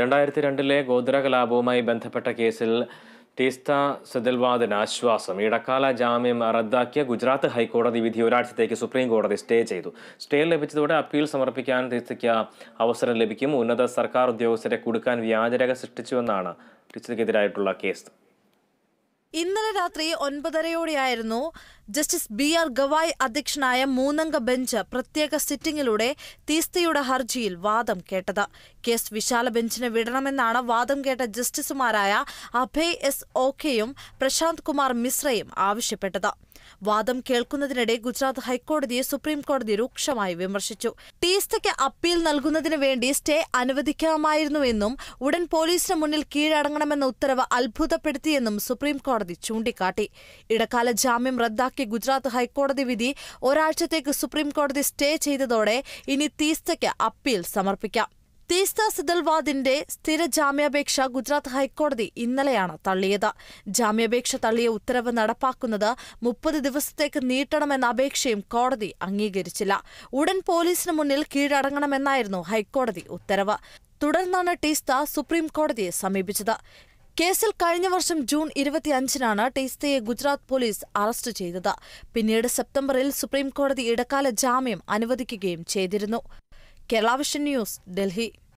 രണ്ടായിരത്തി രണ്ടിലെ ഗോദ്ര കലാപവുമായി ബന്ധപ്പെട്ട കേസിൽ തീസ്ത സെതിൽവാദിന് ആശ്വാസം ഇടക്കാല ജാമ്യം റദ്ദാക്കിയ ഗുജറാത്ത് ഹൈക്കോടതി വിധി ഒരാഴ്ചത്തേക്ക് സുപ്രീം കോടതി സ്റ്റേ ചെയ്തു സ്റ്റേ ലഭിച്ചതോടെ അപ്പീൽ സമർപ്പിക്കാൻ തീസ്തയ്ക്ക് അവസരം ലഭിക്കും ഉന്നത സർക്കാർ ഉദ്യോഗസ്ഥരെ കൊടുക്കാൻ വ്യാജരേഖ സൃഷ്ടിച്ചുവെന്നാണ് തീസ്തയ്ക്കെതിരായിട്ടുള്ള കേസ് ഇന്നലെ രാത്രി ഒൻപതരയോടെയായിരുന്നു ജസ്റ്റിസ് ബി ആർ ഗവായ് അധ്യക്ഷനായ മൂന്നംഗ ബെഞ്ച് പ്രത്യേക സിറ്റിംഗിലൂടെ തീസ്തയുടെ ഹർജിയിൽ വാദം കേട്ടത് കേസ് വിശാല ബെഞ്ചിന് വിടണമെന്നാണ് വാദം കേട്ട ജസ്റ്റിസുമാരായ അഭയ് എസ് ഓഖയും പ്രശാന്ത് കുമാർ മിശ്രയും ആവശ്യപ്പെട്ടത് വാദം കേൾക്കുന്നതിനിടെ ഗുജറാത്ത് ഹൈക്കോടതിയെ സുപ്രീം രൂക്ഷമായി വിമർശിച്ചു തീസ്തയ്ക്ക് അപ്പീൽ നൽകുന്നതിന് വേണ്ടി സ്റ്റേ അനുവദിക്കാമായിരുന്നുവെന്നും ഉടൻ പോലീസിന് മുന്നിൽ കീഴടങ്ങണമെന്ന ഉത്തരവ് അത്ഭുതപ്പെടുത്തിയെന്നും സുപ്രീം കോടതി ചൂണ്ടിക്കാട്ടി ഇടക്കാല ജാമ്യം റദ്ദാക്കി റദ്ദാക്കി ഗുജറാത്ത് ഹൈക്കോടതി വിധി ഒരാഴ്ചത്തേക്ക് സുപ്രീം കോടതി സ്റ്റേ ചെയ്തതോടെ ഇനി തീസ്തയ്ക്ക് അപ്പീൽ സമർപ്പിക്കാം തീസ്ത സിദൽവാദിന്റെ സ്ഥിര ജാമ്യാപേക്ഷ ഗുജറാത്ത് ഹൈക്കോടതി ഇന്നലെയാണ് തള്ളിയത് ജാമ്യാപേക്ഷ തള്ളിയ ഉത്തരവ് നടപ്പാക്കുന്നത് മുപ്പത് ദിവസത്തേക്ക് നീട്ടണമെന്ന അപേക്ഷയും കോടതി അംഗീകരിച്ചില്ല ഉടൻ പോലീസിന് മുന്നിൽ കീഴടങ്ങണമെന്നായിരുന്നു ഹൈക്കോടതി ഉത്തരവ് തുടർന്നാണ് ടീസ്ത സുപ്രീം കോടതിയെ സമീപിച്ചത് കേസിൽ കഴിഞ്ഞ വർഷം ജൂൺ ഇരുപത്തിയഞ്ചിനാണ് ടേസ്തയെ ഗുജറാത്ത് പോലീസ് അറസ്റ്റ് ചെയ്തത് പിന്നീട് സെപ്റ്റംബറിൽ സുപ്രീം കോടതി ഇടക്കാല ജാമ്യം അനുവദിക്കുകയും ചെയ്തിരുന്നു കേരള വിഷൻ ന്യൂസ് ഡൽഹി